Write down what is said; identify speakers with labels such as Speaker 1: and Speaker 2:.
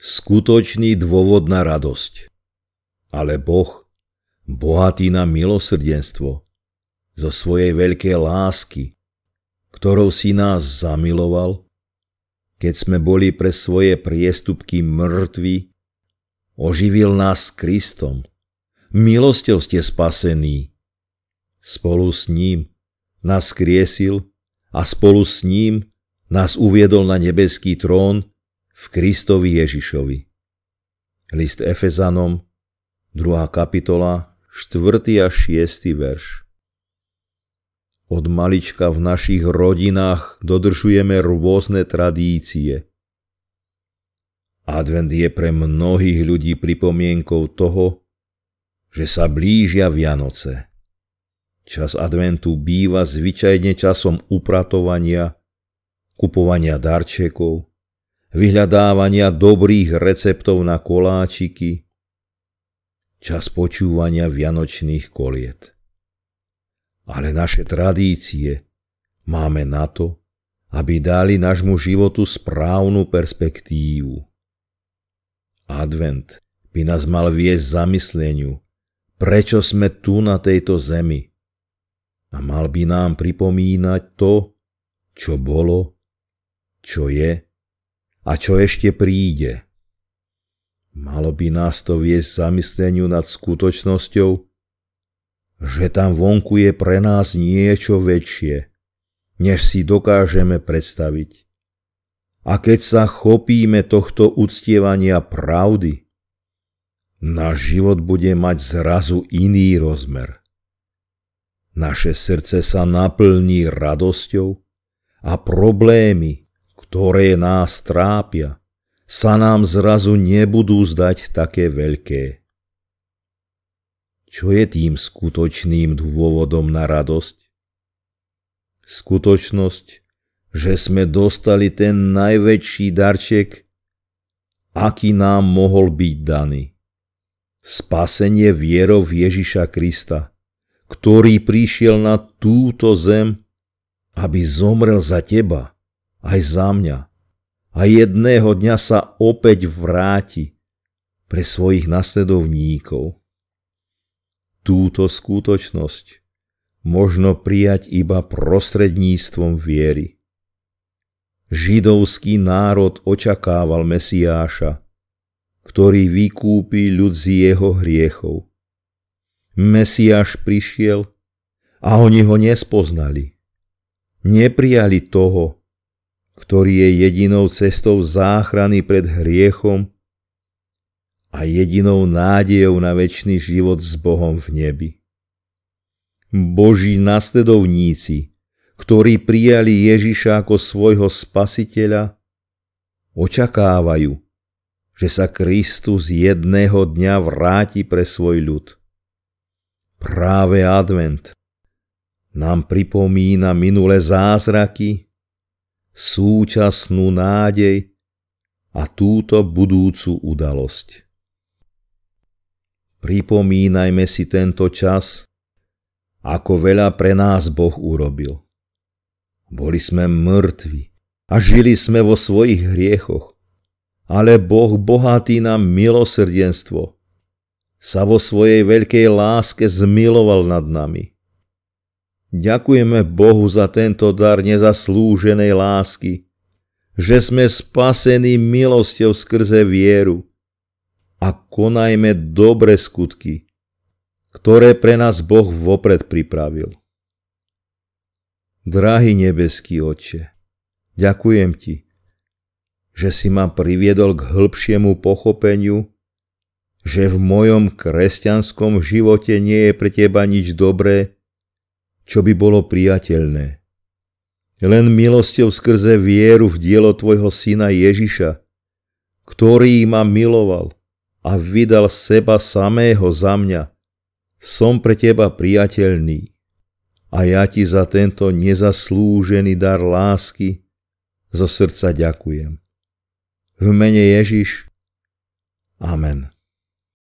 Speaker 1: skutočný dôvod na radosť. Ale Boh, bohatý na milosrdenstvo, zo svojej veľkej lásky, ktorou si nás zamiloval, keď sme boli pre svoje priestupky mŕtvi, oživil nás s Kristom. Milosťou ste spasení. Spolu s ním nás kriesil a spolu s ním nás uviedol na nebeský trón v Kristovi Ježišovi. List Efezanom, 2. kapitola, 4. a 6. verš. Od malička v našich rodinách dodržujeme rôzne tradície. Advent je pre mnohých ľudí pripomienkou toho, že sa blížia Vianoce. Čas adventu býva zvyčajne časom upratovania, kupovania darčekov, vyhľadávania dobrých receptov na koláčiky, čas počúvania vianočných koliet. Ale naše tradície máme na to, aby dali nášmu životu správnu perspektívu. Advent by nás mal viesť zamysleniu, prečo sme tu na tejto zemi. A mal by nám pripomínať to, čo bolo, čo je a čo ešte príde. Malo by nás to viesť zamysleniu nad skutočnosťou, že tam vonku je pre nás niečo väčšie, než si dokážeme predstaviť. A keď sa chopíme tohto uctievania pravdy, náš život bude mať zrazu iný rozmer. Naše srdce sa naplní radosťou a problémy, ktoré nás trápia, sa nám zrazu nebudú zdať také veľké. Čo je tým skutočným dôvodom na radosť? Skutočnosť, že sme dostali ten najväčší darček, aký nám mohol byť daný. Spasenie vierov Ježiša Krista, ktorý prišiel na túto zem, aby zomrel za teba aj za mňa. A jedného dňa sa opäť vráti pre svojich nasledovníkov. Túto skutočnosť možno prijať iba prostredníctvom viery. Židovský národ očakával Mesiáša, ktorý vykúpi ľud z jeho hriechov. Mesiáš prišiel a oni ho nespoznali. Neprijali toho, ktorý je jedinou cestou záchrany pred hriechom a jedinou nádejou na väčší život s Bohom v nebi. Boží nasledovníci, ktorí prijali Ježiša ako svojho spasiteľa, očakávajú, že sa Kristus jedného dňa vráti pre svoj ľud. Práve advent nám pripomína minulé zázraky, súčasnú nádej a túto budúcu udalosť. Pripomínajme si tento čas, ako veľa pre nás Boh urobil. Boli sme mŕtvi a žili sme vo svojich hriechoch, ale Boh bohatý na milosrdenstvo sa vo svojej veľkej láske zmiloval nad nami Ďakujeme Bohu za tento dar nezaslúženej lásky, že sme spasení milosťou skrze vieru a konajme dobre skutky, ktoré pre nás Boh vopred pripravil. Drahý nebeský Oče, ďakujem Ti, že si ma priviedol k hĺbšiemu pochopeniu, že v mojom kresťanskom živote nie je pre Teba nič dobré, čo by bolo priateľné. Len milosťou skrze vieru v dielo tvojho syna Ježiša, ktorý ma miloval a vydal seba samého za mňa, som pre teba priateľný a ja ti za tento nezaslúžený dar lásky zo srdca ďakujem. V mene Ježiš. Amen.